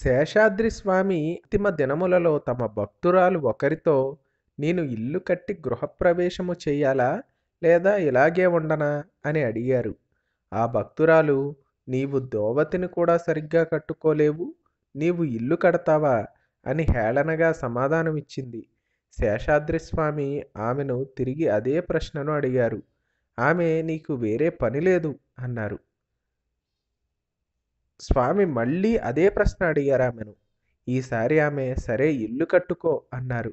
శేషాద్రి స్వామి అంతిమ దినములలో తమ భక్తురాలు ఒకరితో నేను ఇల్లు కట్టి గృహప్రవేశము చేయాలా లేదా ఇలాగే ఉండనా అని అడిగారు ఆ భక్తురాలు నీవు దోవతిని కూడా సరిగ్గా కట్టుకోలేవు నీవు ఇల్లు కడతావా అని హేళనగా సమాధానమిచ్చింది శేషాద్రి స్వామి ఆమెను తిరిగి అదే ప్రశ్నను అడిగారు ఆమె నీకు వేరే పని లేదు అన్నారు స్వామి మళ్ళీ అదే ప్రశ్న అడిగారు ఆమెను ఈసారి ఆమె సరే ఇల్లు కట్టుకో అన్నారు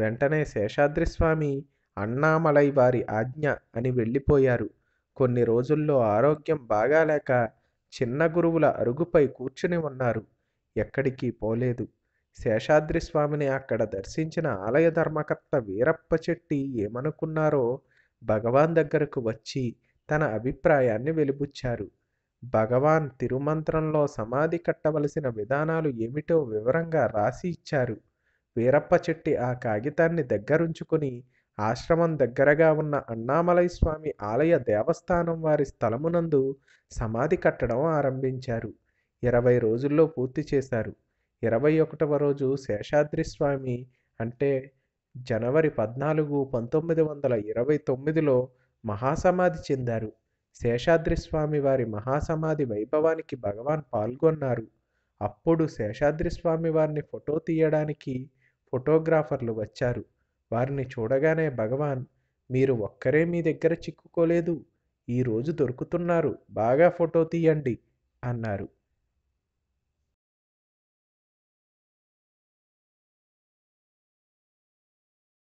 వెంటనే శేషాద్రి స్వామి అన్నామలై వారి ఆజ్ఞ అని వెళ్ళిపోయారు కొన్ని రోజుల్లో ఆరోగ్యం బాగాలేక చిన్న గురువుల అరుగుపై కూర్చుని ఉన్నారు ఎక్కడికి పోలేదు శేషాద్రి స్వామిని అక్కడ దర్శించిన ఆలయ ధర్మకర్త వీరప్ప చెట్టి ఏమనుకున్నారో భగవాన్ దగ్గరకు వచ్చి తన అభిప్రాయాన్ని వెలిబుచ్చారు భగవాన్ తిరుమంత్రంలో సమాధి కట్టవలసిన విధానాలు ఏమిటో వివరంగా రాసి ఇచ్చారు వీరప్ప చెట్టి ఆ కాగితాన్ని దగ్గరుంచుకుని ఆశ్రమం దగ్గరగా ఉన్న అన్నామలై స్వామి ఆలయ దేవస్థానం వారి స్థలమునందు సమాధి కట్టడం ఆరంభించారు ఇరవై రోజుల్లో పూర్తి చేశారు ఇరవై ఒకటవ రోజు శేషాద్రి స్వామి అంటే జనవరి పద్నాలుగు పంతొమ్మిది వందల ఇరవై తొమ్మిదిలో మహాసమాధి చెందారు శేషాద్రి స్వామి వారి మహాసమాధి వైభవానికి భగవాన్ పాల్గొన్నారు అప్పుడు శేషాద్రి స్వామి వారిని ఫోటో తీయడానికి ఫోటోగ్రాఫర్లు వచ్చారు వారిని చూడగానే భగవాన్ మీరు ఒక్కరే మీ దగ్గర చిక్కుకోలేదు ఈరోజు దొరుకుతున్నారు బాగా ఫోటో తీయండి అన్నారు